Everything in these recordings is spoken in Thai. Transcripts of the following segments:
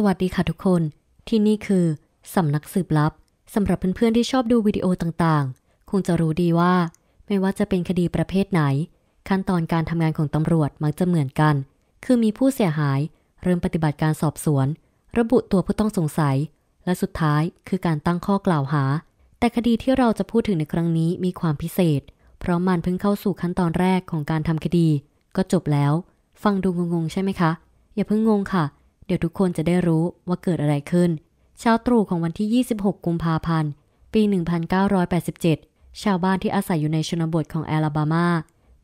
สวัสดีค่ะทุกคนที่นี่คือ สำนักสืบลับ สำหรับเพื่อนๆที่ชอบดูวิดีโอต่างๆ คงจะรู้ดีว่า ไม่ว่าจะเป็นคดีประเภทไหน ขั้นตอนการทำงานของตำรวจมักจะเหมือนกัน คือมีผู้เสียหาย เริ่มปฏิบัติการสอบสวน ระบุตัวผู้ต้องสงสัย และสุดท้ายคือการตั้งข้อกล่าวหา แต่คดีที่เราจะพูดถึงในครั้งนี้มีความพิเศษ เพราะมันเพิ่งเข้าสู่ขั้นตอนแรกของการทำคดี ก็จบแล้ว ฟังดูงงๆใช่ไหมคะอย่าเพิ่งงงค่ะเดี๋ยวทุกคนจะได้รู้ว่าเกิดอะไรขึ้นเช้าตรู่ของวันที่ 26 กุมภาพันธ์ ปี 1987 ชาวบ้านที่อาศัยอยู่ในชนบทของแอลาบามา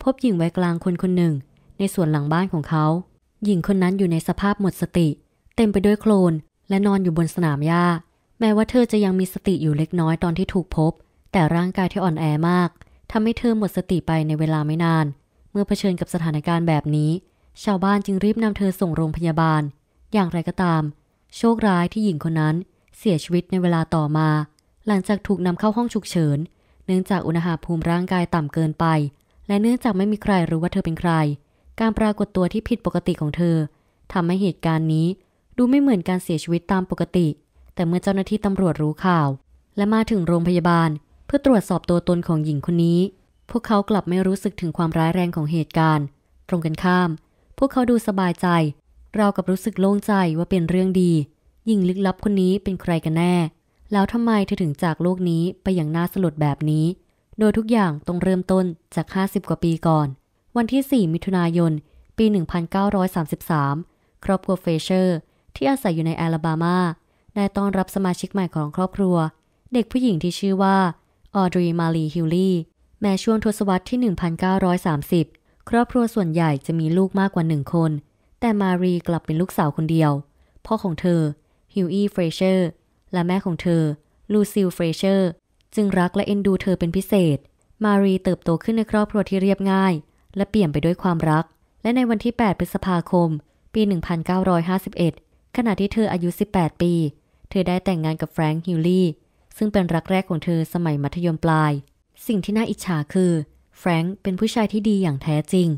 พบหญิงไว้กลางคนคนหนึ่ง ในสวนหลังบ้านของเขา หญิงคนนั้นอยู่ในสภาพหมดสติ เต็มไปด้วยโคลนและนอนอยู่บนสนามหญ้า แม้ว่าเธอจะยังมีสติอยู่เล็กน้อยตอนที่ถูกพบ แต่ร่างกายที่อ่อนแอมากทำให้เธอหมดสติไปในเวลาไม่นาน เมื่อเผชิญกับสถานการณ์แบบนี้ ชาวบ้านจึงรีบนำเธอส่งโรงพยาบาลอย่างไรก็ตาม โชคร้ายที่หญิงคนนั้นเสียชีวิตในเวลาต่อมา หลังจากถูกนำเข้าห้องฉุกเฉินเนื่องจากอุณหภูมิร่างกายต่ำเกินไป และเนื่องจากไม่มีใครรู้ว่าเธอเป็นใคร การปรากฏตัวที่ผิดปกติของเธอทำให้เหตุการณ์นี้ ดูไม่เหมือนการเสียชีวิตตามปกติ แต่เมื่อเจ้าหน้าที่ตำรวจรู้ข่าว และมาถึงโรงพยาบาล เพื่อตรวจสอบตัวตนของหญิงคนนี้ พวกเขากลับไม่รู้สึกถึงความร้ายแรงของเหตุการณ์ ตรงกันข้าม พวกเขาดูสบายใจเรากับรู้สึกโล่งใจว่าเป็นเรื่องดีหญิงลึกลับคนนี้เป็นใครกันแน่ แล้วทำไมเธอถึงจากโลกนี้ไปอย่างน่าสลดแบบนี้ โดยทุกอย่างต้องเริ่มต้นจาก 50 กว่าปีก่อน วันที่ 4 มิถุนายน ปี 1933 ครอบครัวเฟเชอร์ ที่อาศัยอยู่ในแอลบามาได้ต้อนรับสมาชิกใหม่ของครอบครัว เด็กผู้หญิงที่ชื่อว่า ออดรีมาลีฮิลลี่แม้ช่วงทศวรรษที่ 1930 ครอบครัวส่วนใหญ่จะมีลูกมากกว่าหนึ่งคนแต่มารีกลับเป็นลูกสาวคนเดียว พ่อของเธอฮิวอีเฟรเชอร์และแม่ของเธอลูซิลเฟรเชอร์จึงรักและเอ็นดูเธอเป็นพิเศษ มารีเติบโตขึ้นในครอบครัวที่เรียบง่าย และเปี่ยมไปด้วยความรัก และในวันที่ 8 พฤษภาคม ปี 1951 ขณะที่เธออายุ 18 ปี เธอได้แต่งงานกับแฟรงค์ฮิวลีซึ่งเป็นรักแรกของเธอสมัยมัธยมปลาย สิ่งที่น่าอิจฉาคือแฟรงค์เป็นผู้ชายที่ดีอย่างแท้จริง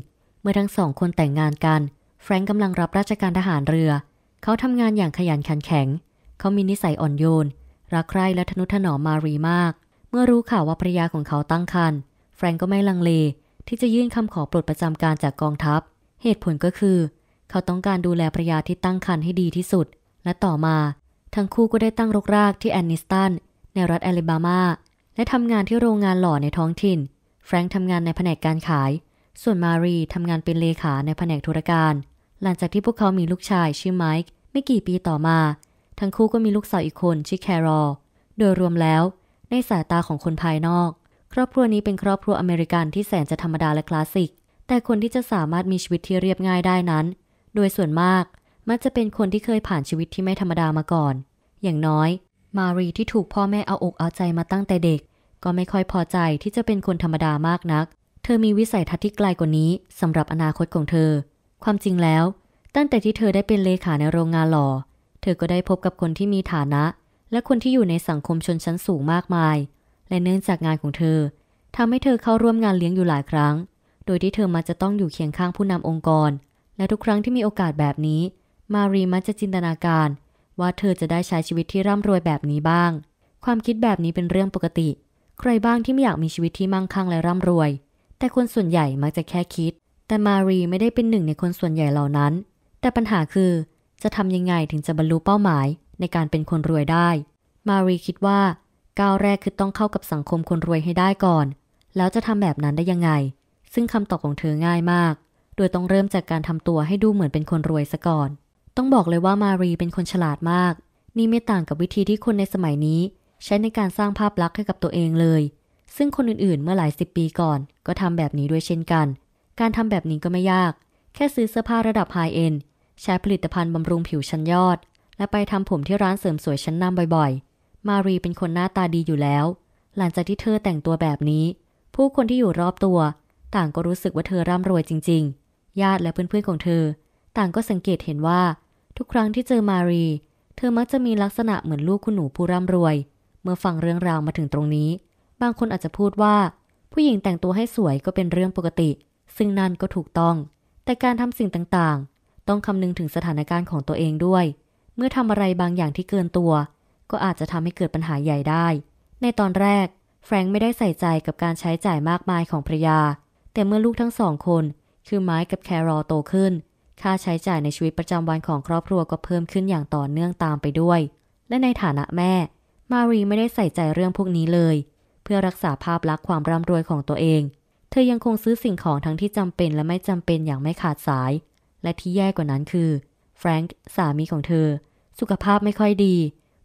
เมื่อทั้งสองคนแต่งงานกันแฟรงก์กำลังรับราชการทหารเรือ เขาทำงานอย่างขยันขันแข็ง เขามีนิสัยอ่อนโยน รักใคร่และทนุถนอมมารีมาก เมื่อรู้ข่าวว่าภรรยาของเขาตั้งครรภ์ แฟรงก์ก็ไม่ลังเลที่จะยื่นคำขอปลดประจำการจากกองทัพ เหตุผลก็คือ เขาต้องการดูแลภรรยาที่ตั้งครรภ์ให้ดีที่สุด และต่อมา ทั้งคู่ก็ได้ตั้งรกรากที่แอนนิสตัน ในรัฐแอลิบามา และทำงานที่โรงงานหล่อในท้องถิ่น แฟรงก์ทำงานในแผนกการขายส่วนมารีทำงานเป็นเลขาในแผนกธุรการ หลังจากที่พวกเขามีลูกชายชื่อไมค์ไม่กี่ปีต่อมา ทั้งคู่ก็มีลูกสาวอีกคนชื่อแครอลโดยรวมแล้ว ในสายตาของคนภายนอก ครอบครัวนี้เป็นครอบครัวอเมริกันที่แสนจะธรรมดาและคลาสสิก แต่คนที่จะสามารถมีชีวิตที่เรียบง่ายได้นั้น โดยส่วนมากมักจะเป็นคนที่เคยผ่านชีวิตที่ไม่ธรรมดามาก่อน อย่างน้อย มารีที่ถูกพ่อแม่เอาอกเอาใจมาตั้งแต่เด็ก ก็ไม่ค่อยพอใจที่จะเป็นคนธรรมดามากนักธอมีวิสัยทัศน์ที่ไกลกว่านี้สำหรับอนาคตของเธอ ความจริงแล้ว ตั้งแต่ที่เธอได้เป็นเลขาในโรงงานหล่อ เธอก็ได้พบกับคนที่มีฐานะ และคนที่อยู่ในสังคมชนชั้นสูงมากมาย และเนื่องจากงานของเธอทำให้เธอเข้าร่วมงานเลี้ยงอยู่หลายครั้ง โดยที่เธอมักจะต้องอยู่เคียงข้างผู้นำองค์กร และทุกครั้งที่มีโอกาสแบบนี้ มารีมักจะจินตนาการ ว่าเธอจะได้ใช้ชีวิตที่ร่ำรวยแบบนี้บ้าง ความคิดแบบนี้เป็นเรื่องปกติ ใครบ้างที่ไม่อยากมีชีวิตที่มั่งคั่งและร่ำรวยแต่คนส่วนใหญ่มักจะแค่คิด แต่มารีไม่ได้เป็นหนึ่งในคนส่วนใหญ่เหล่านั้น แต่ปัญหาคือจะทำยังไงถึงจะบรรลุเป้าหมายในการเป็นคนรวยได้ มารีคิดว่า ก้าวแรกคือต้องเข้ากับสังคมคนรวยให้ได้ก่อน แล้วจะทำแบบนั้นได้ยังไง ซึ่งคำตอบของเธอง่ายมาก โดยต้องเริ่มจากการทำตัวให้ดูเหมือนเป็นคนรวยซะก่อน ต้องบอกเลยว่ามารีเป็นคนฉลาดมาก นี่ไม่ต่างกับวิธีที่คนในสมัยนี้ ใช้ในการสร้างภาพลักษณ์ให้กับตัวเองเลยซึ่งคนอื่นๆ เมื่อหลายสิบปีก่อนก็ทำแบบนี้ด้วยเช่นกัน การทำแบบนี้ก็ไม่ยาก แค่ซื้อเสื้อผ้าระดับไฮเอ็นใช้ผลิตภัณฑ์บำรุงผิวชั้นยอด และไปทำผมที่ร้านเสริมสวยชั้นนำบ่อย ๆ มารีเป็นคนหน้าตาดีอยู่แล้ว หลังจากที่เธอแต่งตัวแบบนี้ ผู้คนที่อยู่รอบตัว ต่างก็รู้สึกว่าเธอร่ำรวยจริงๆ ญาติและเพื่อนๆ ของเธอ ต่างก็สังเกตเห็นว่า ทุกครั้งที่เจอมารี เธอมักจะมีลักษณะเหมือนลูกคุณหนูผู้ร่ำรวย เมื่อฟังเรื่องราวมาถึงตรงนี้บางคนอาจจะพูดว่า ผู้หญิงแต่งตัวให้สวยก็เป็นเรื่องปกติ ซึ่งนั่นก็ถูกต้อง แต่การทำสิ่งต่างๆ ต้องคำนึงถึงสถานการณ์ของตัวเองด้วย เมื่อทำอะไรบางอย่างที่เกินตัว ก็อาจจะทำให้เกิดปัญหาใหญ่ได้ ในตอนแรก แฟรงค์ไม่ได้ใส่ใจกับการใช้จ่ายมากมายของภรยา แต่เมื่อลูกทั้งสองคน คือไม้กับแครอโตขึ้น ค่าใช้จ่ายในชีวิตประจำวันของครอบครัวก็เพิ่มขึ้นอย่างต่อเนื่องตามไปด้วย และในฐานะแม่ มารีไม่ได้ใส่ใจเรื่องพวกนี้เลยเพื่อรักษาภาพลักษณ์ความร่ำรวยของตัวเอง เธอยังคงซื้อสิ่งของทั้งที่จำเป็นและไม่จำเป็นอย่างไม่ขาดสาย และที่แย่กว่านั้นคือ แฟรงค์สามีของเธอ สุขภาพไม่ค่อยดี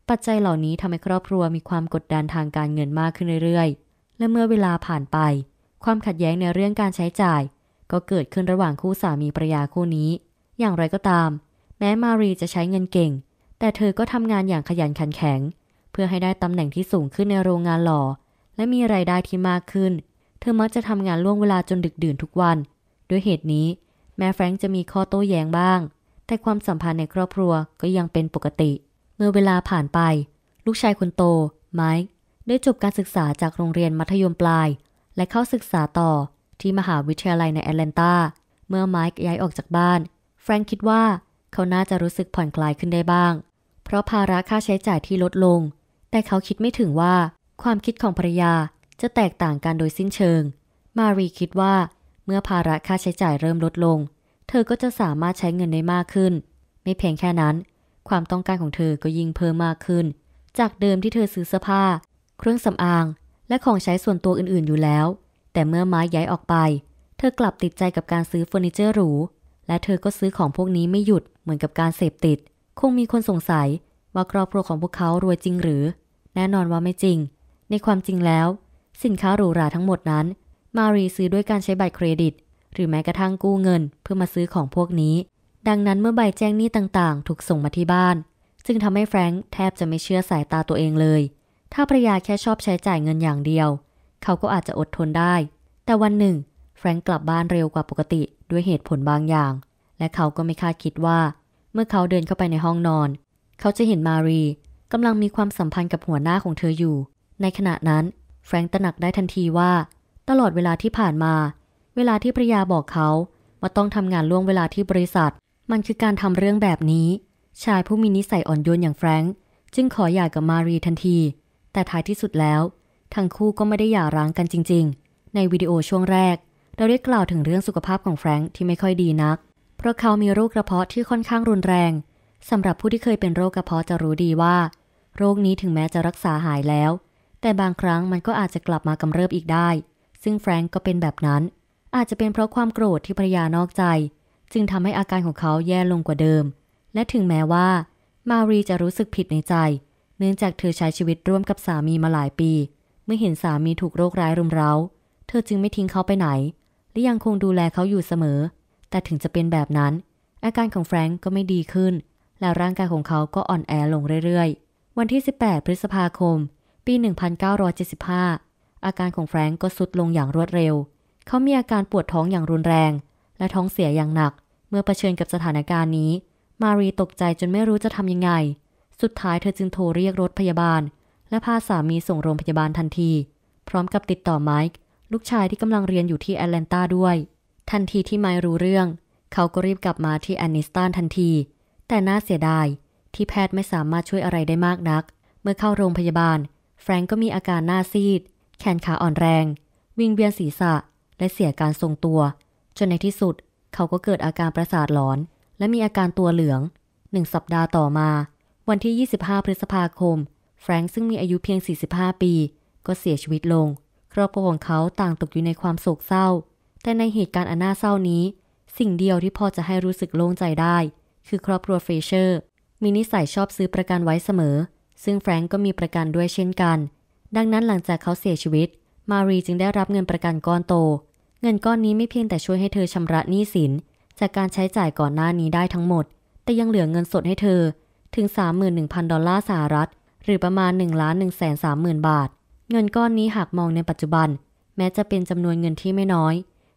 ปัจจัยเหล่านี้ทำให้ครอบครัวมีความกดดันทางการเงินมากขึ้นเรื่อยๆ และเมื่อเวลาผ่านไป ความขัดแย้งในเรื่องการใช้จ่าย ก็เกิดขึ้นระหว่างคู่สามีภรรยาคู่นี้ อย่างไรก็ตาม แม้มารีจะใช้เงินเก่ง แต่เธอก็ทำงานอย่างขยันขันแข็ง เพื่อให้ได้ตำแหน่งที่สูงขึ้นในโรงงานหล่อและมีไรายได้ที่มากขึ้น เธอมักจะทำงานล่วงเวลาจนดึกดื่นทุกวัน ด้วยเหตุนี้ แม้แฟรงค์จะมีข้อโต้แย้งบ้าง แต่ความสัมพันธ์ในครอบครัวก็ยังเป็นปกติ เมื่อเวลาผ่านไป ลูกชายคนโต ไมค์ได้จบการศึกษาจากโรงเรียนมัธยมปลาย และเข้าศึกษาต่อที่มหาวิทยาลัยในแอตแลนตาเมื่อไมค์ย้ายออกจากบ้านแฟรงค์คิดว่า เขาน่าจะรู้สึกผ่อนคลายขึ้นได้บ้าง เพราะภาระค่าใช้จ่ายที่ลดลง แต่เขาคิดไม่ถึงว่าความคิดของภรรยาจะแตกต่างกันโดยสิ้นเชิง มารีคิดว่าเมื่อภาระค่าใช้จ่ายเริ่มลดลง เธอก็จะสามารถใช้เงินได้มากขึ้น ไม่เพียงแค่นั้น ความต้องการของเธอก็ยิ่งเพิ่มมากขึ้น จากเดิมที่เธอซื้อเสื้อผ้า เครื่องสำอาง และของใช้ส่วนตัวอื่นๆอยู่แล้ว แต่เมื่อไม้ย้ายออกไป เธอกลับติดใจกับการซื้อเฟอร์นิเจอร์หรู และเธอก็ซื้อของพวกนี้ไม่หยุดเหมือนกับการเสพติด คงมีคนสงสัยว่าครอบครัวของพวกเขารวยจริงหรือ แน่นอนว่าไม่จริงในความจริงแล้ว สินค้าหรูหราทั้งหมดนั้น มารีซื้อด้วยการใช้บัตรเครดิต หรือแม้กระทั่งกู้เงินเพื่อมาซื้อของพวกนี้ ดังนั้นเมื่อใบแจ้งหนี้ต่างๆ ถูกส่งมาที่บ้าน จึงทำให้แฟรงค์แทบจะไม่เชื่อสายตาตัวเองเลย ถ้าภรยาแค่ชอบใช้จ่ายเงินอย่างเดียว เขาก็อาจจะอดทนได้ แต่วันหนึ่ง แฟรงค์กลับบ้านเร็วกว่าปกติด้วยเหตุผลบางอย่าง และเขาก็ไม่คาดคิดว่า เมื่อเขาเดินเข้าไปในห้องนอน เขาจะเห็นมารีกำลังมีความสัมพันธ์กับหัวหน้าของเธออยู่ในขณะนั้นแฟรงค์ตระหนักได้ทันทีว่า ตลอดเวลาที่ผ่านมา เวลาที่ภรยาบอกเขา ว่าต้องทำงานล่วงเวลาที่บริษัท มันคือการทำเรื่องแบบนี้ ชายผู้มีนิสัยอ่อนโยนอย่างแฟรงค์จึงขอหย่ากับมารีทันที แต่ท้ายที่สุดแล้ว ทั้งคู่ก็ไม่ได้หย่าร้างกันจริงๆ ในวิดีโอช่วงแรก เราได้กล่าวถึงเรื่องสุขภาพของแฟรงค์ที่ไม่ค่อยดีนัก เพราะเขามีโรคกระเพาะที่ค่อนข้างรุนแรงสำหรับผู้ที่เคยเป็นโรคกระเพาะจะรู้ดีว่า โรคนี้ถึงแม้จะรักษาหายแล้วแต่บางครั้งมันก็อาจจะกลับมากำเริบอีกได้ ซึ่งแฟรงก์ก็เป็นแบบนั้น อาจจะเป็นเพราะความโกรธที่ภรรยานอกใจ จึงทำให้อาการของเขาแย่ลงกว่าเดิม และถึงแม้ว่า มารีจะรู้สึกผิดในใจ เนื่องจากเธอใช้ชีวิตร่วมกับสามีมาหลายปี เมื่อเห็นสามีถูกโรคร้ายรุมเร้า เธอจึงไม่ทิ้งเขาไปไหน และยังคงดูแลเขาอยู่เสมอ แต่ถึงจะเป็นแบบนั้น อาการของแฟรงก์ก็ไม่ดีขึ้น และร่างกายของเขาก็อ่อนแอลงเรื่อยๆ วันที่ 18 พฤษภาคมปี 1975 อาการของแฟรงก์ก็สุดลงอย่างรวดเร็ว เขามีอาการปวดท้องอย่างรุนแรง และท้องเสียอย่างหนัก เมื่อเผชิญกับสถานการณ์นี้ มารีตกใจจนไม่รู้จะทำยังไง สุดท้ายเธอจึงโทรเรียกรถพยาบาล และพาสามีส่งโรงพยาบาลทันที พร้อมกับติดต่อไมค์ ลูกชายที่กำลังเรียนอยู่ที่แอตแลนตาด้วย ทันทีที่ไมค์รู้เรื่อง เขาก็รีบกลับมาที่แอนนิสตันทันที แต่น่าเสียดายที่แพทย์ไม่สามารถช่วยอะไรได้มากนัก เมื่อเข้าโรงพยาบาลแฟรงก์ก็มีอาการหน้าซีด แขนขาอ่อนแรง วิงเวียนศีรษะ และเสียการทรงตัว จนในที่สุดเขาก็เกิดอาการประสาทหลอน และมีอาการตัวเหลือง หนึ่งสัปดาห์ต่อมา วันที่ 25 พฤษภาคม แฟรงก์ซึ่งมีอายุเพียง 45 ปี ก็เสียชีวิตลง ครอบครัวของเขาต่างตกอยู่ในความโศกเศร้า แต่ในเหตุการณ์อันน่าเศร้านี้ สิ่งเดียวที่พอจะให้รู้สึกโล่งใจได้ คือครอบครัวเฟเชอร์ มีนิสัยชอบซื้อประกันไว้เสมอซึ่งแฟรงก์ก็มีประกันด้วยเช่นกัน ดังนั้นหลังจากเขาเสียชีวิต มารีจึงได้รับเงินประกันก้อนโต เงินก้อนนี้ไม่เพียงแต่ช่วยให้เธอชำระหนี้สิน จากการใช้จ่ายก่อนหน้านี้ได้ทั้งหมด แต่ยังเหลือเงินสดให้เธอถึง 31,000 ดอลลาร์สหรัฐ หรือประมาณ 1 1 3 0 0 0บาท เงินก้อนนี้หากมองในปัจจุบัน แม้จะเป็นจำนวนเงินที่ไม่น้อย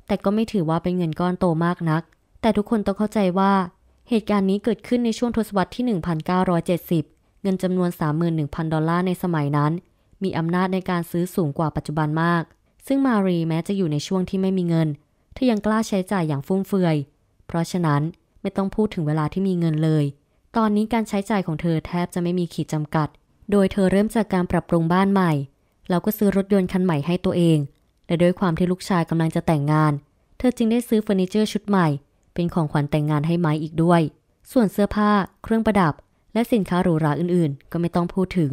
แต่ก็ไม่ถือว่าเป็นเงินก้อนโตมากนัก แต่ทุกคนต้องเข้าใจว่า เหตุการณ์นี้เกิดขึ้นในช่วงทศวรรษที่1970เงินจำนวน 31,000 ดอลลาร์ ในสมัยนั้น มีอำนาจในการซื้อสูงกว่าปัจจุบันมาก ซึ่งมารีแม้จะอยู่ในช่วงที่ไม่มีเงินเธอยังกล้าใช้จ่ายอย่างฟุ่มเฟือย เพราะฉะนั้นไม่ต้องพูดถึงเวลาที่มีเงินเลย ตอนนี้การใช้จ่ายของเธอแทบจะไม่มีขีดจำกัด โดยเธอเริ่มจากการปรับปรุงบ้านใหม่แล้วก็ซื้อรถยนต์คันใหม่ให้ตัวเอง และด้วยความที่ลูกชายกำลังจะแต่งงาน เธอจึงได้ซื้อเฟอร์นิเจอร์ชุดใหม่ เป็นของขวัญแต่งงานให้ไม้อีกด้วย ส่วนเสื้อผ้าเครื่องประดับและสินค้าหรูหราอื่นๆ ก็ไม่ต้องพูดถึง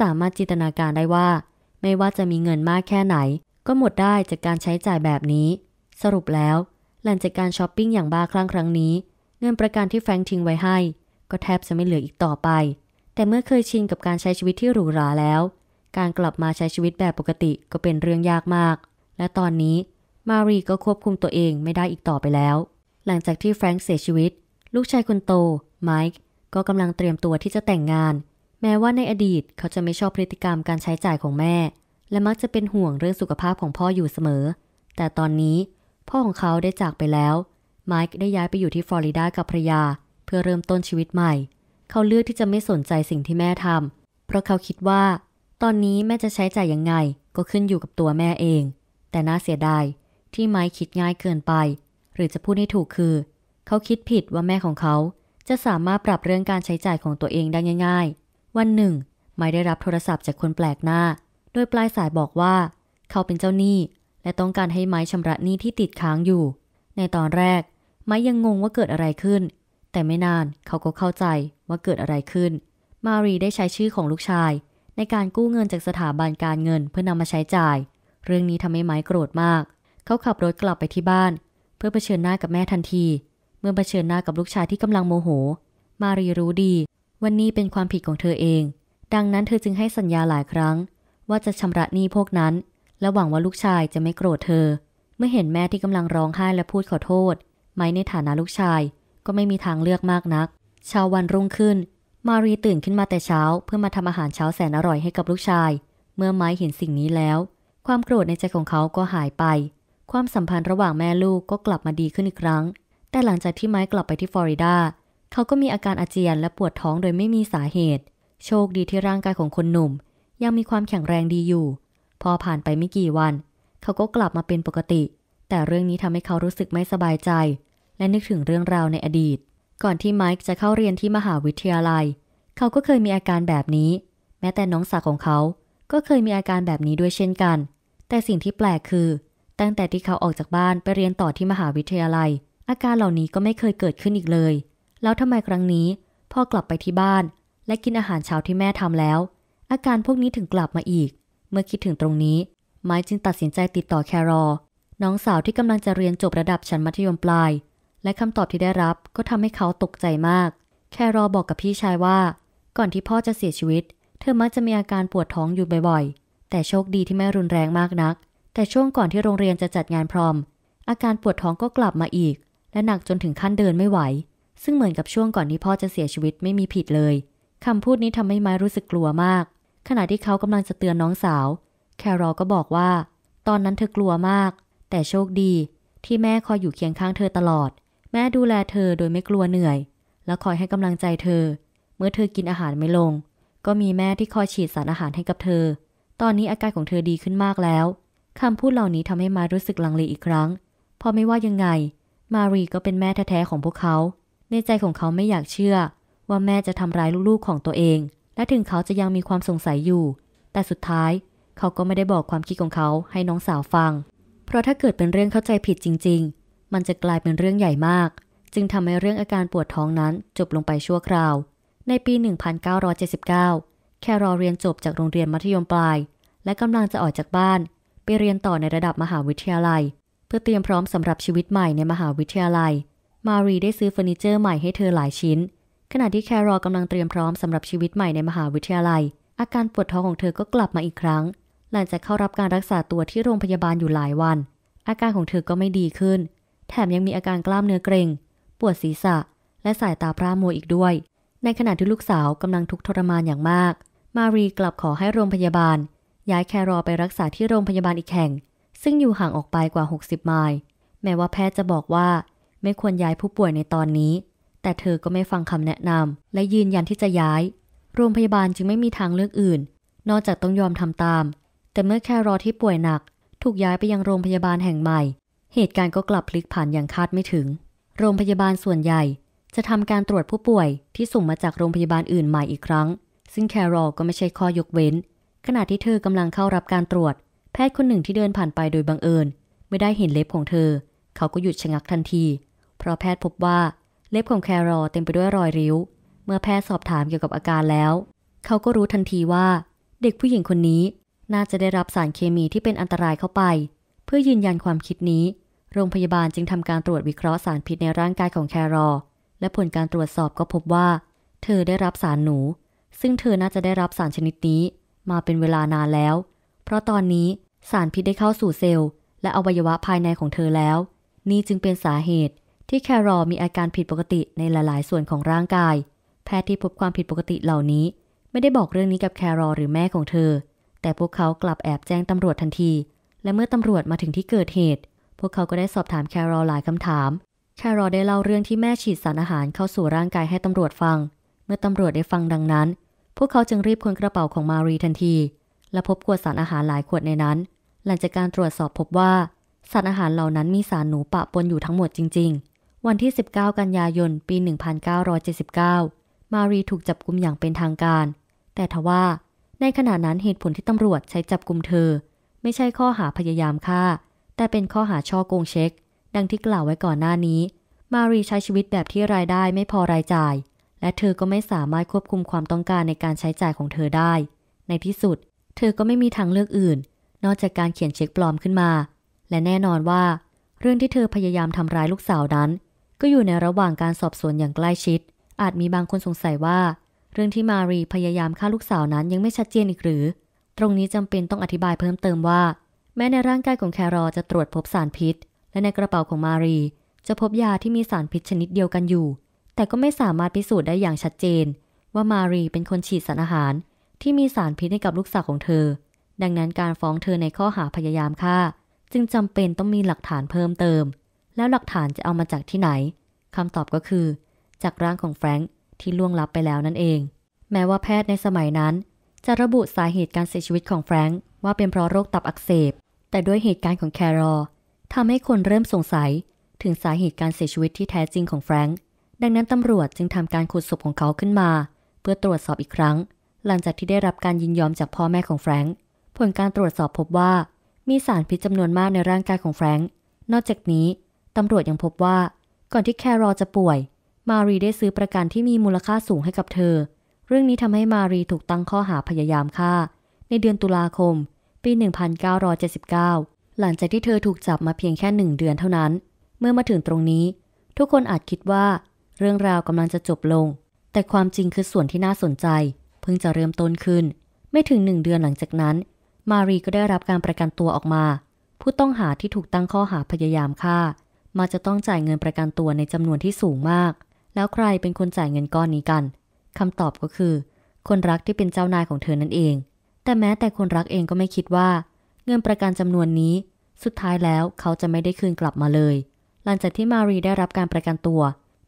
สามารถจินตนาการได้ว่า ไม่ว่าจะมีเงินมากแค่ไหน ก็หมดได้จากการใช้จ่ายแบบนี้ สรุปแล้ว หลังจากการช้อปปิ้งอย่างบ้าคลั่งครั้งนี้ เงินประกันที่แฟรงทิ้งไว้ให้ ก็แทบจะไม่เหลืออีกต่อไป แต่เมื่อเคยชินกับการใช้ชีวิตที่หรูหราแล้ว การกลับมาใช้ชีวิตแบบปกติก็เป็นเรื่องยากมาก และตอนนี้ มารีก็ควบคุมตัวเองไม่ได้อีกต่อไปแล้ว หลังจากที่แฟรงค์เสียชีวิต ลูกชายคนโต ไมค์ก็กำลังเตรียมตัวที่จะแต่งงาน แม้ว่าในอดีตเขาจะไม่ชอบพฤติกรรมการใช้จ่ายของแม่ และมักจะเป็นห่วงเรื่องสุขภาพของพ่ออยู่เสมอ แต่ตอนนี้ พ่อของเขาได้จากไปแล้ว ไมค์ได้ย้ายไปอยู่ที่ฟลอริดากับภรรยา เพื่อเริ่มต้นชีวิตใหม่ เขาเลือกที่จะไม่สนใจสิ่งที่แม่ทำ เพราะเขาคิดว่า ตอนนี้แม่จะใช้จ่ายยังไงก็ขึ้นอยู่กับตัวแม่เอง แต่น่าเสียดายที่ไมค์คิดง่ายเกินไป หรือจะพูดให้ถูกคือ เขาคิดผิดว่าแม่ของเขาจะสามารถปรับเรื่องการใช้จ่ายของตัวเองได้ง่ายๆ วันหนึ่ง ไม่ได้รับโทรศัพท์จากคนแปลกหน้า โดยปลายสายบอกว่า เขาเป็นเจ้าหนี้ และต้องการให้ไม้ชำระหนี้ที่ติดค้างอยู่ ในตอนแรกไม้ยังงงว่าเกิดอะไรขึ้น แต่ไม่นานเขาก็เข้าใจว่าเกิดอะไรขึ้น มารีได้ใช้ชื่อของลูกชาย ในการกู้เงินจากสถาบันการเงินเพื่อนำมาใช้จ่าย เรื่องนี้ทำให้ไม้โกรธมาก เขาขับรถกลับไปที่บ้าน เพื่อเผชิญหน้ากับแม่ทันทีเมื่อเผชิญหน้ากับลูกชายที่กำลังโมโห มารีรู้ดีวันนี้เป็นความผิดของเธอเอง ดังนั้นเธอจึงให้สัญญาหลายครั้งว่าจะชำระหนี้พวกนั้น และหวังว่าลูกชายจะไม่โกรธเธอ เมื่อเห็นแม่ที่กำลังร้องไห้และพูดขอโทษ ไม้ในฐานะลูกชายก็ไม่มีทางเลือกมากนักเช้าวันรุ่งขึ้น มารีตื่นขึ้นมาแต่เช้าเพื่อมาทำอาหารเช้าแสนอร่อยให้กับลูกชาย เมื่อไม้เห็นสิ่งนี้แล้ว ความโกรธในใจของเขาก็หายไป ความสัมพันธ์ระหว่างแม่ลูกก็กลับมาดีขึ้นอีกครั้งแต่หลังจากที่ไมค์กลับไปที่ฟลอริดา เขาก็มีอาการอาเจียนและปวดท้องโดยไม่มีสาเหตุ โชคดีที่ร่างกายของคนหนุ่มยังมีความแข็งแรงดีอยู่ พอผ่านไปไม่กี่วัน เขาก็กลับมาเป็นปกติ แต่เรื่องนี้ทำให้เขารู้สึกไม่สบายใจ และนึกถึงเรื่องราวในอดีต ก่อนที่ไมค์จะเข้าเรียนที่มหาวิทยาลัย เขาก็เคยมีอาการแบบนี้ แม้แต่น้องสาวของเขาก็เคยมีอาการแบบนี้ด้วยเช่นกัน แต่สิ่งที่แปลกคือ ตั้งแต่ที่เขาออกจากบ้านไปเรียนต่อที่มหาวิทยาลัยเอาการเหล่านี้ก็ไม่เคยเกิดขึ้นอีกเลย แล้วทำไมครั้งนี้พ่อกลับไปที่บ้าน และกินอาหารเช้าที่แม่ทำแล้ว อาการพวกนี้ถึงกลับมาอีก เมื่อคิดถึงตรงนี้ ไม้จึงตัดสินใจติดต่อแครอ น้องสาวที่กำลังจะเรียนจบระดับชั้นมัธยมปลาย และคำตอบที่ได้รับ ก็ทำให้เขาตกใจมาก แครอบอกกับพี่ชายว่าก่อนที่พ่อจะเสียชีวิต เธอมักจะมีอาการปวดท้องอยู่บ่อยๆ แต่โชคดีที่ไม่รุนแรงมากนัก แต่ช่วงก่อนที่โรงเรียนจะจัดงานพรอม อาการปวดท้องก็กลับมาอีกและหนักจนถึงขั้นเดินไม่ไหว ซึ่งเหมือนกับช่วงก่อนที่พ่อจะเสียชีวิตไม่มีผิดเลยคำพูดนี้ทำให้ไม้รู้สึกกลัวมาก ขณะที่เขากำลังจะเตือนน้องสาว แครอก็บอกว่า ตอนนั้นเธอกลัวมาก แต่โชคดี ที่แม่คอยอยู่เคียงข้างเธอตลอด แม่ดูแลเธอโดยไม่กลัวเหนื่อย และคอยให้กำลังใจเธอ เมื่อเธอกินอาหารไม่ลง ก็มีแม่ที่คอยฉีดสารอาหารให้กับเธอ ตอนนี้อาการของเธอดีขึ้นมากแล้วคำพูดเหล่านี้ทำให้มารู้สึกลังเลอีกครั้ง เพราะไม่ว่ายังไงมารีก็เป็นแม่แท้ๆของพวกเขา ในใจของเขาไม่อยากเชื่อ ว่าแม่จะทำร้ายลูก ๆ ของตัวเอง และถึงเขาจะยังมีความสงสัยอยู่ แต่สุดท้าย เขาก็ไม่ได้บอกความคิดของเขาให้น้องสาวฟัง เพราะถ้าเกิดเป็นเรื่องเข้าใจผิดจริง ๆ มันจะกลายเป็นเรื่องใหญ่มาก จึงทำให้เรื่องอาการปวดท้องนั้นจบลงไปชั่วคราว ในปี 1979 แครอเรียนจบจากโรงเรียนมัธยมปลาย และกำลังจะออกจากบ้าน ไปเรียนต่อในระดับมหาวิทยาลัยพื่อเตรียมพร้อมสำหรับชีวิตใหม่ในมหาวิทยาลัย มารีได้ซื้อเฟอร์นิเจอร์ใหม่ให้เธอหลายชิ้น ขณะที่แครอลกำลังเตรียมพร้อมสำหรับชีวิตใหม่ในมหาวิทยาลัย อาการปวดท้องของเธอก็กลับมาอีกครั้ง หลังจากเข้ารับการรักษาตัวที่โรงพยาบาลอยู่หลายวัน อาการของเธอก็ไม่ดีขึ้น แถมยังมีอาการกล้ามเนื้อเกร็ง ปวดศีรษะ และสายตาพร่ามัวอีกด้วย ในขณะที่ลูกสาวกำลังทุกข์ทรมานอย่างมาก มารีกลับขอให้โรงพยาบาล ย้ายแครอลไปรักษาที่โรงพยาบาลอีกแห่งซึ่งอยู่ห่างออกไปกว่า 60ไมล์ แม้ว่าแพทย์จะบอกว่า ไม่ควรย้ายผู้ป่วยในตอนนี้ แต่เธอก็ไม่ฟังคำแนะนำและยืนยันที่จะย้าย โรงพยาบาลจึงไม่มีทางเลือกอื่น นอกจากต้องยอมทำตาม แต่เมื่อแครอที่ป่วยหนัก ถูกย้ายไปยังโรงพยาบาลแห่งใหม่ เหตุการณ์ก็กลับพลิกผันอย่างคาดไม่ถึง โรงพยาบาลส่วนใหญ่ จะทำการตรวจผู้ป่วยที่ส่งมาจากโรงพยาบาลอื่นใหม่อีกครั้ง ซึ่งแครอก็ไม่ใช่ข้อยกเว้น ขณะที่เธอกำลังเข้ารับการตรวจแพทย์คนหนึ่งที่เดินผ่านไปโดยบังเอิญไม่ได้เห็นเล็บของเธอ เขาก็หยุดชะงักทันที เพราะแพทย์พบว่าเล็บของแครอเต็มไปด้วยรอยริ้ว เมื่อแพทย์สอบถามเกี่ยวกับอาการแล้ว เขาก็รู้ทันทีว่า เด็กผู้หญิงคนนี้น่าจะได้รับสารเคมีที่เป็นอันตรายเข้าไป เพื่อยืนยันความคิดนี้ โรงพยาบาลจึงทำการตรวจวิเคราะห์สารพิษในร่างกายของแครอและผลการตรวจสอบก็พบว่า เธอได้รับสารหนู ซึ่งเธอน่าจะได้รับสารชนิดนี้มาเป็นเวลานานแล้วเพราะตอนนี้สารพิษได้เข้าสู่เซลล์และอวัยวะภายในของเธอแล้ว นี่จึงเป็นสาเหตุ ที่แครอมีอาการผิดปกติในหลาย ๆ ส่วนของร่างกาย แพทย์ที่พบความผิดปกติเหล่านี้ ไม่ได้บอกเรื่องนี้กับแครอหรือแม่ของเธอ แต่พวกเขากลับแอบแจ้งตำรวจทันที และเมื่อตำรวจมาถึงที่เกิดเหตุ พวกเขาก็ได้สอบถามแครอหลายคำถาม แครอได้เล่าเรื่องที่แม่ฉีดสารอาหารเข้าสู่ร่างกายให้ตำรวจฟัง เมื่อตำรวจได้ฟังดังนั้น พวกเขาจึงรีบคนกระเป๋าของมารีทันทีและพบขวดสารอาหารหลายขวดในนั้น หลังจากการตรวจสอบพบว่าสารอาหารเหล่านั้นมีสารหนูปะปนอยู่ทั้งหมดจริง ๆ วันที่ 19 กันยายน ปี 1979 มารีถูกจับกุมอย่างเป็นทางการ แต่ทว่า ในขณะนั้นเหตุผลที่ตำรวจใช้จับกุมเธอ ไม่ใช่ข้อหาพยายามฆ่า แต่เป็นข้อหาช่อโกงเช็ค ดังที่กล่าวไว้ก่อนหน้านี้ มารีใช้ชีวิตแบบที่รายได้ไม่พอรายจ่าย และเธอก็ไม่สามารถควบคุมความต้องการในการใช้จ่ายของเธอได้ ในที่สุดเธอก็ไม่มีทางเลือกอื่น นอกจากการเขียนเช็คปลอมขึ้นมา และแน่นอนว่า เรื่องที่เธอพยายามทำร้ายลูกสาวนั้น ก็อยู่ในระหว่างการสอบสวนอย่างใกล้ชิด อาจมีบางคนสงสัยว่า เรื่องที่มารีพยายามฆ่าลูกสาวนั้นยังไม่ชัดเจนอีกหรือ ตรงนี้จำเป็นต้องอธิบายเพิ่มเติมว่า แม้ในร่างกายของแครอจะตรวจพบสารพิษ และในกระเป๋าของมารีจะพบยาที่มีสารพิษชนิดเดียวกันอยู่ แต่ก็ไม่สามารถพิสูจน์ได้อย่างชัดเจน ว่ามารีเป็นคนฉีดสารอาหารที่มีสารพิษให้กับลูกสาวของเธอ ดังนั้นการฟ้องเธอในข้อหาพยายามฆ่า จึงจำเป็นต้องมีหลักฐานเพิ่มเติม แล้วหลักฐานจะเอามาจากที่ไหน คำตอบก็คือ จากร่างของแฟรงค์ที่ล่วงลับไปแล้วนั่นเอง แม้ว่าแพทย์ในสมัยนั้น จะระบุสาเหตุการเสียชีวิตของแฟรงค์ว่าเป็นเพราะโรคตับอักเสบ แต่ด้วยเหตุการณ์ของแครอทำให้คนเริ่มสงสัยถึงสาเหตุการเสียชีวิตที่แท้จริงของแฟรงค์ ดังนั้นตำรวจจึงทำการขุดศพของเขาขึ้นมา เพื่อตรวจสอบอีกครั้งหลังจากที่ได้รับการยินยอมจากพ่อแม่ของแฟรงค์ ผลการตรวจสอบพบว่า มีสารพิษจำนวนมากในร่างกายของแฟรงค์ นอกจากนี้ตำรวจยังพบว่าก่อนที่แครอจะป่วย มารีได้ซื้อประกันที่มีมูลค่าสูงให้กับเธอ เรื่องนี้ทำให้มารีถูกตั้งข้อหาพยายามฆ่า ในเดือนตุลาคม ปี 1979 หลังจากที่เธอถูกจับมาเพียงแค่หนึ่งเดือนเท่านั้น เมื่อมาถึงตรงนี้ ทุกคนอาจคิดว่า เรื่องราวกำลังจะจบลง แต่ความจริงคือส่วนที่น่าสนใจพิ่งจะเริ่มต้นขึ้น ไม่ถึงหนึ่งเดือนหลังจากนั้น มารีก็ได้รับการประกันตัวออกมา ผู้ต้องหาที่ถูกตั้งข้อหาพยายามฆ่า มาจะต้องจ่ายเงินประกันตัวในจำนวนที่สูงมาก แล้วใครเป็นคนจ่ายเงินก้อนนี้กันคำตอบก็คือ คนรักที่เป็นเจ้านายของเธอนั่นเอง แต่แม้แต่คนรักเองก็ไม่คิดว่า เงินประกันจำนวนนี้ สุดท้ายแล้วเขาจะไม่ได้คืนกลับมาเลย หลังจากที่มารีได้รับการประกันตัว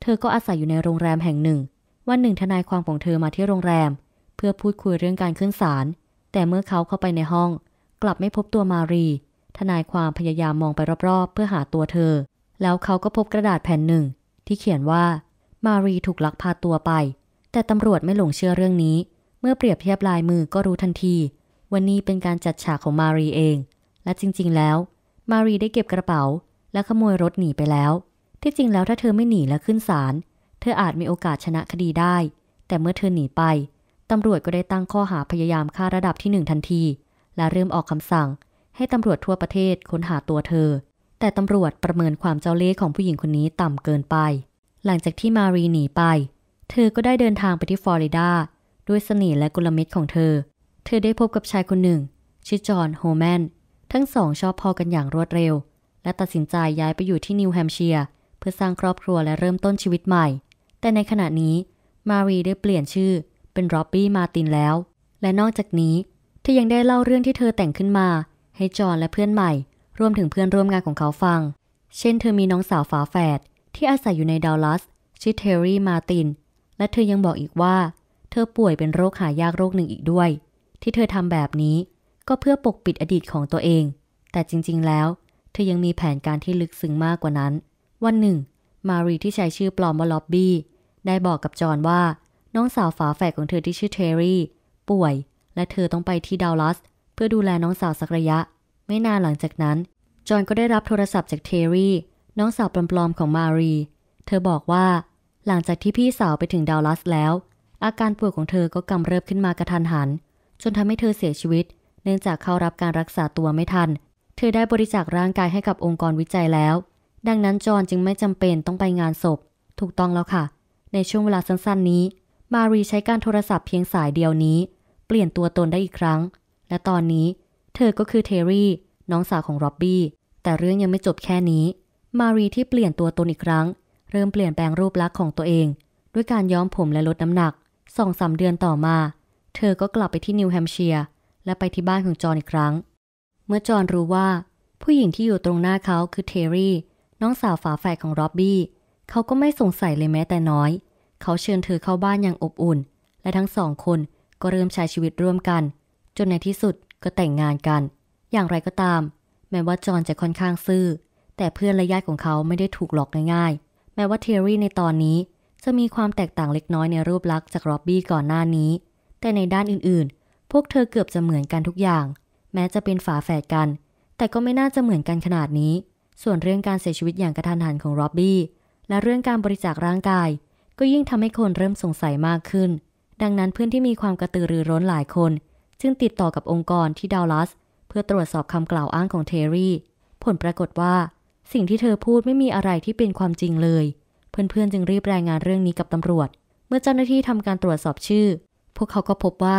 เธอก็อาศัยอยู่ในโรงแรมแห่งหนึ่ง วันหนึ่งทนายความของเธอมาที่โรงแรมพื่อพูดคุยเรื่องการขึ้นศาล แต่เมื่อเขาเข้าไปในห้อง กลับไม่พบตัวมารี ทนายความพยายามมองไปรอบๆ เพื่อหาตัวเธอ แล้วเขาก็พบกระดาษแผ่นหนึ่ง ที่เขียนว่า มารีถูกลักพาตัวไป แต่ตำรวจไม่หลงเชื่อเรื่องนี้ เมื่อเปรียบเทียบลายมือก็รู้ทันที วันนี้เป็นการจัดฉากของมารีเอง และจริงๆแล้ว มารีได้เก็บกระเป๋า และขโมยรถหนีไปแล้ว ที่จริงแล้วถ้าเธอไม่หนีและขึ้นศาลเธออาจมีโอกาสชนะคดีได้ แต่เมื่อเธอหนีไปตำรวจก็ได้ตั้งข้อหาพยายามฆ่าระดับที่หนึ่งทันที และเริ่มออกคำสั่ง ให้ตำรวจทั่วประเทศค้นหาตัวเธอ แต่ตำรวจประเมินความเจ้าเล่ห์ของผู้หญิงคนนี้ต่ำเกินไป หลังจากที่มารีหนีไป เธอก็ได้เดินทางไปที่ฟลอริดา ด้วยเสน่ห์และกุลเม็ดของเธอ เธอได้พบกับชายคนหนึ่ง ชื่อจอห์นโฮแมน ทั้งสอง ชอบพอกันอย่างรวดเร็ว และตัดสินใจย้ายไปอยู่ที่นิวแฮมเชียร์เพื่อสร้างครอบครัวและเริ่มต้นชีวิตใหม่ แต่ในขณะนี้มารีได้เปลี่ยนชื่อเป็นร็อบบี้มาตินแล้ว และนอกจากนี้ เธอยังได้เล่าเรื่องที่เธอแต่งขึ้นมา ให้จอห์นและเพื่อนใหม่รวมถึงเพื่อนร่วมงานของเขาฟัง เช่นเธอมีน้องสาวฝาแฝดที่อาศัยอยู่ในดอลลัสชื่อเทอรี่มาตินและเธอยังบอกอีกว่าเธอป่วยเป็นโรคหายากโรคหนึ่งอีกด้วย ที่เธอทำแบบนี้ ก็เพื่อปกปิดอดีตของตัวเอง แต่จริง ๆแล้ว เธอยังมีแผนการที่ลึกซึ้งมากกว่านั้น วันหนึ่ง มารีที่ใช้ชื่อปลอมว่าล็อบบี้ได้บอกกับจอห์นว่าน้องสาวฝาแฝดของเธอที่ชื่อเทอรี่ป่วยและเธอต้องไปที่ดาลลัสเพื่อดูแลน้องสาวสักระยะ ไม่นานหลังจากนั้น จอห์นก็ได้รับโทรศัพท์จากเทอรี่น้องสาวปลอมๆของมารี เธอบอกว่าหลังจากที่พี่สาวไปถึงดาลลัสแล้ว อาการป่วยของเธอก็กำเริบขึ้นมากระทันหันจนทำให้เธอเสียชีวิตเนื่องจากเข้ารับการรักษาตัวไม่ทันเธอได้บริจาคร่างกายให้กับองค์กรวิจัยแล้ว ดังนั้นจอห์นจึงไม่จำเป็นต้องไปงานศพ ถูกต้องแล้วค่ะ ในช่วงเวลาสั้นๆนี้มารีใช้การโทรศัพท์เพียงสายเดียวนี้ เปลี่ยนตัวตนได้อีกครั้ง และตอนนี้เธอก็คือเทรี่ น้องสาวของร็อบบี้แต่เรื่องยังไม่จบแค่นี้ มารีที่เปลี่ยนตัวตนอีกครั้งเริ่มเปลี่ยนแปลงรูปลักษณ์ของตัวเอง ด้วยการย้อมผมและลดน้ำหนักสองสาเดือนต่อมา เธอก็กลับไปที่นิวแฮมเชียร์และไปที่บ้านของจอนอีกครั้ง เมื่อจอนรู้ว่า ผู้หญิงที่อยู่ตรงหน้าเขาคือเทรี่น้องสาวฝาแฝดของร็อบบี้เขาก็ไม่สงสัยเลยแม้แต่น้อยเขาเชิญเธอเข้าบ้านอย่างอบอุ่น และทั้งสองคนก็เริ่มใช้ชีวิตร่วมกัน จนในที่สุดก็แต่งงานกัน อย่างไรก็ตาม แม้ว่าจอนจะค่อนข้างซื่อ แต่เพื่อนและญาติของเขาไม่ได้ถูกหลอกง่ายๆ แม้ว่าเทอรี่ในตอนนี้ จะมีความแตกต่างเล็กน้อยในรูปลักษณ์จากร็อบบี้ก่อนหน้านี้ แต่ในด้านอื่นๆ พวกเธอเกือบจะเหมือนกันทุกอย่าง แม้จะเป็นฝาแฝดกัน แต่ก็ไม่น่าจะเหมือนกันขนาดนี้ ส่วนเรื่องการเสียชีวิตอย่างกระทันหันของร็อบบี้ และเรื่องการบริจาคร่างกาย็ยิ่งทำให้คนเริ่มสงสัยมากขึ้น ดังนั้นเพื่อนที่มีความกระตือรือร้นหลายคน จึงติดต่อกับองค์กรที่ดาลลัสเพื่อตรวจสอบคำกล่าวอ้างของเทรี่ ผลปรากฏว่า สิ่งที่เธอพูดไม่มีอะไรที่เป็นความจริงเลย เพื่อนๆจึงรีบรายงานเรื่องนี้กับตำรวจ เมื่อเจ้าหน้าที่ทำการตรวจสอบชื่อ พวกเขาก็พบว่า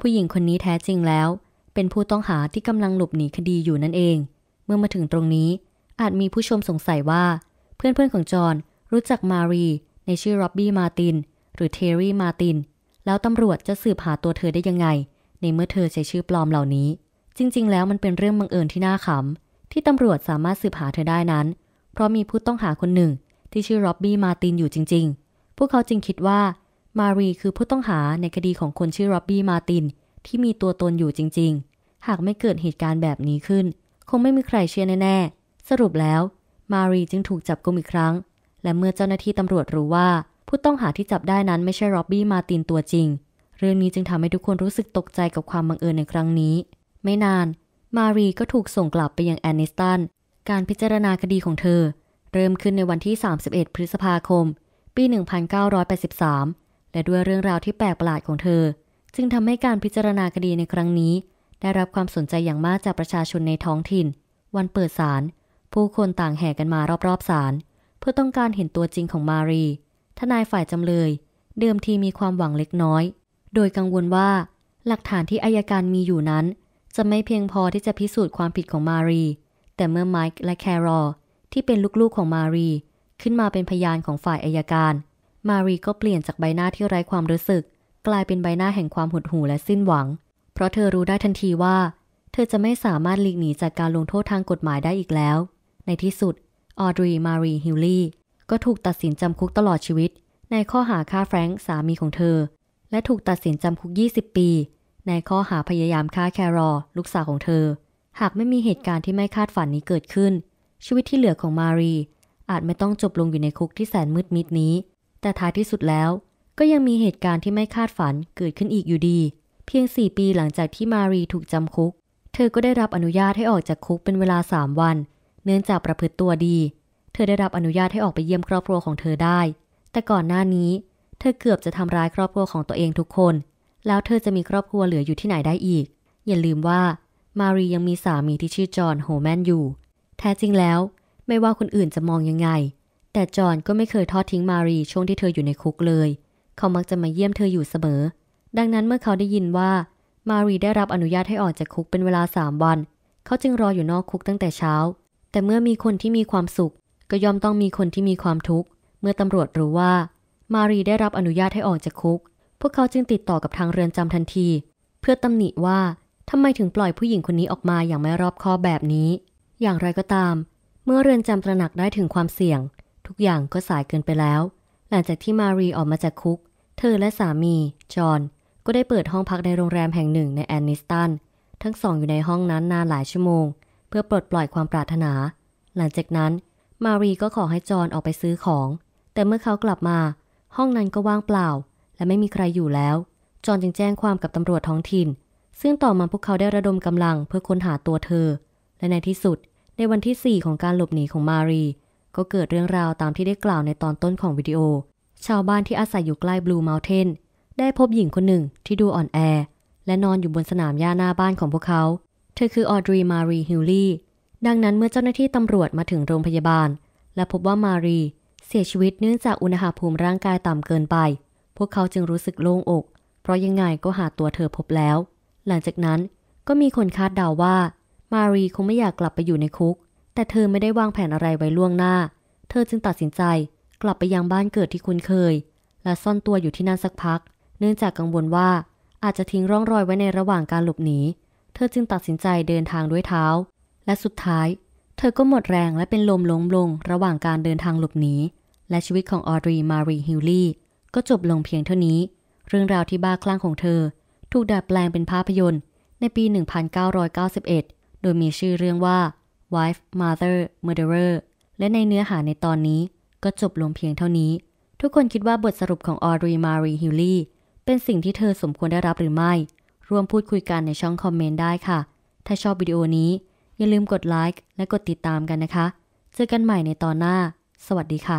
ผู้หญิงคนนี้แท้จริงแล้ว เป็นผู้ต้องหาที่กำลังหลบหนีคดีอยู่นั่นเอง เมื่อมาถึงตรงนี้ อาจมีผู้ชมสงสัยว่า เพื่อนๆของจอนรู้จักมารีในชื่อร็อบบี้มาติน หรือเทอรีมาตินแล้วตำรวจจะสืบหาตัวเธอได้ยังไงในเมื่อเธอใช้ชื่อปลอมเหล่านี้ จริงๆ แล้วมันเป็นเรื่องบังเอิญที่น่าขำที่ตำรวจสามารถสืบหาเธอได้นั้นเพราะมีผู้ต้องหาคนหนึ่งที่ชื่อร็อบบี้มาตินอยู่จริง ๆ พวกเขาจึงคิดว่า มารีคือผู้ต้องหาในคดีของคนชื่อร็อบบี้มาตินที่มีตัวตนอยู่จริง ๆ หากไม่เกิดเหตุการณ์แบบนี้ขึ้น คงไม่มีใครเชื่อแน่ๆ สรุปแล้วมารีจึงถูกจับกุมอีกครั้งและเมื่อเจ้าหน้าที่ตำรวจรู้ว่า ผู้ต้องหาที่จับได้นั้นไม่ใช่ร็อบบี้มาตินตัวจริง เรื่องนี้จึงทำให้ทุกคนรู้สึกตกใจกับความบังเอิญในครั้งนี้ ไม่นาน มารีก็ถูกส่งกลับไปยังแอนนิสตัน การพิจารณาคดีของเธอ เริ่มขึ้นในวันที่ 31 พฤษภาคม ปี 1983 และด้วยเรื่องราวที่แปลกประหลาดของเธอจึงทำให้การพิจารณาคดีในครั้งนี้ ได้รับความสนใจอย่างมากจากประชาชนในท้องถิ่น วันเปิดศาลผู้คนต่างแห่กันมารอบๆศาลเพื่อต้องการเห็นตัวจริงของมารี ทนายฝ่ายจำเลยเดิมทีมีความหวังเล็กน้อย โดยกังวลว่า หลักฐานที่อายการมีอยู่นั้น จะไม่เพียงพอที่จะพิสูจน์ความผิดของมารี แต่เมื่อไมค์และแครอที่เป็นลูกๆของมารี ขึ้นมาเป็นพยานของฝ่ายอายการ มารีก็เปลี่ยนจากใบหน้าที่ไร้ความรู้สึก กลายเป็นใบหน้าแห่งความหดหู่และสิ้นหวัง เพราะเธอรู้ได้ทันทีว่า เธอจะไม่สามารถหลีกหนีจากการลงโทษทางกฎหมายได้อีกแล้ว ในที่สุดออดรี มารี ฮิลลี่ ก็ถูกตัดสินจำคุกตลอดชีวิต ในข้อหาฆ่าแฟรงค์สามีของเธอ และถูกตัดสินจำคุก 20 ปี ในข้อหาพยายามฆ่าแครอลูกสาวของเธอ หากไม่มีเหตุการณ์ที่ไม่คาดฝันนี้เกิดขึ้น ชีวิตที่เหลือของมารี อาจไม่ต้องจบลงอยู่ในคุกที่แสนมืดมิดนี้ แต่ท้ายที่สุดแล้ว ก็ยังมีเหตุการณ์ที่ไม่คาดฝันเกิดขึ้นอีกอยู่ดี เพียง 4 ปีหลังจากที่มารีถูกจำคุก เธอก็ได้รับอนุญาตให้ออกจากคุกเป็นเวลา 3 วันเนื่องจากประพฤติตัวดี เธอได้รับอนุญาตให้ออกไปเยี่ยมครอบครัวของเธอได้ แต่ก่อนหน้านี้ เธอเกือบจะทำร้ายครอบครัวของตัวเองทุกคน แล้วเธอจะมีครอบครัวเหลืออยู่ที่ไหนได้อีก อย่าลืมว่า มารียังมีสามีที่ชื่อจอห์นโฮแมนอยู่ แท้จริงแล้ว ไม่ว่าคนอื่นจะมองยังไง แต่จอห์นก็ไม่เคยทอดทิ้งมารีช่วงที่เธออยู่ในคุกเลย เขามักจะมาเยี่ยมเธออยู่เสมอ ดังนั้นเมื่อเขาได้ยินว่ามารีได้รับอนุญาตให้ออกจากคุกเป็นเวลาสามวัน เขาจึงรออยู่นอกคุกตั้งแต่เช้าแต่เมื่อมีคนที่มีความสุข ก็ย่อมต้องมีคนที่มีความทุกข์เมื่อตำรวจรู้ว่า มารีได้รับอนุญาตให้ออกจากคุก พวกเขาจึงติดต่อกับทางเรือนจำทันที เพื่อตำหนิว่า ทำไมถึงปล่อยผู้หญิงคนนี้ออกมาอย่างไม่รอบคอบแบบนี้ อย่างไรก็ตามเมื่อเรือนจำตระหนักได้ถึงความเสี่ยง ทุกอย่างก็สายเกินไปแล้วหลังจากที่มารีออกมาจากคุก เธอและสามีจอห์นก็ได้เปิดห้องพักในโรงแรมแห่งหนึ่งในแอนนิสตัน ทั้งสองอยู่ในห้องนั้นนานหลายชั่วโมงเพื่อปลดปล่อยความปรารถนา หลังจากนั้น มารีก็ขอให้จอนออกไปซื้อของ แต่เมื่อเขากลับมา ห้องนั้นก็ว่างเปล่า และไม่มีใครอยู่แล้ว จอนจึงแจ้งความกับตำรวจท้องถิ่น ซึ่งต่อมาพวกเขาได้ระดมกำลังเพื่อค้นหาตัวเธอ และในที่สุดในวันที่ 4 ของการหลบหนีของมารี ก็เกิดเรื่องราวตามที่ได้กล่าวในตอนต้นของวิดีโอ ชาวบ้านที่อาศัยอยู่ใกล้บลูเมลเทนได้พบหญิงคนหนึ่งที่ดูอ่อนแอและนอนอยู่บนสนามหญ้าหน้าบ้านของพวกเขาเธอคือออดรี มารี ฮิลลี่ดังนั้นเมื่อเจ้าหน้าที่ตำรวจมาถึงโรงพยาบาล และพบว่ามารีเสียชีวิตเนื่องจากอุณหภูมิร่างกายต่ำเกินไป พวกเขาจึงรู้สึกโล่งอก เพราะยังไงก็หาตัวเธอพบแล้ว หลังจากนั้น ก็มีคนคาดเดาวว่า มารีคงไม่อยากกลับไปอยู่ในคุก แต่เธอไม่ได้วางแผนอะไรไว้ล่วงหน้า เธอจึงตัดสินใจ กลับไปยังบ้านเกิดที่คุ้นเคย และซ่อนตัวอยู่ที่นั่นสักพัก เนื่องจากกังวลว่าอาจจะทิ้งร่องรอยไว้ในระหว่างการหลบหนีเธอจึงตัดสินใจเดินทางด้วยเท้า และสุดท้าย เธอก็หมดแรงและเป็นลมล้มลงระหว่างการเดินทางหลบหนี และชีวิตของออดรี มารี ฮิลลี่ ก็จบลงเพียงเท่านี้ เรื่องราวที่บ้าคลั่งของเธอ ถูกดัดแปลงเป็นภาพยนตร์ ในปี 1991 โดยมีชื่อเรื่องว่า Wife Mother Murderer และในเนื้อหาในตอนนี้ก็จบลงเพียงเท่านี้ ทุกคนคิดว่าบทสรุปของออดรี มารี ฮิลลี่เป็นสิ่งที่เธอสมควรได้รับหรือไม่ร่วมพูดคุยกันในช่องคอมเมนต์ได้ค่ะ ถ้าชอบวิดีโอนี้ อย่าลืมกดไลค์และกดติดตามกันนะคะ เจอกันใหม่ในตอนหน้า สวัสดีค่ะ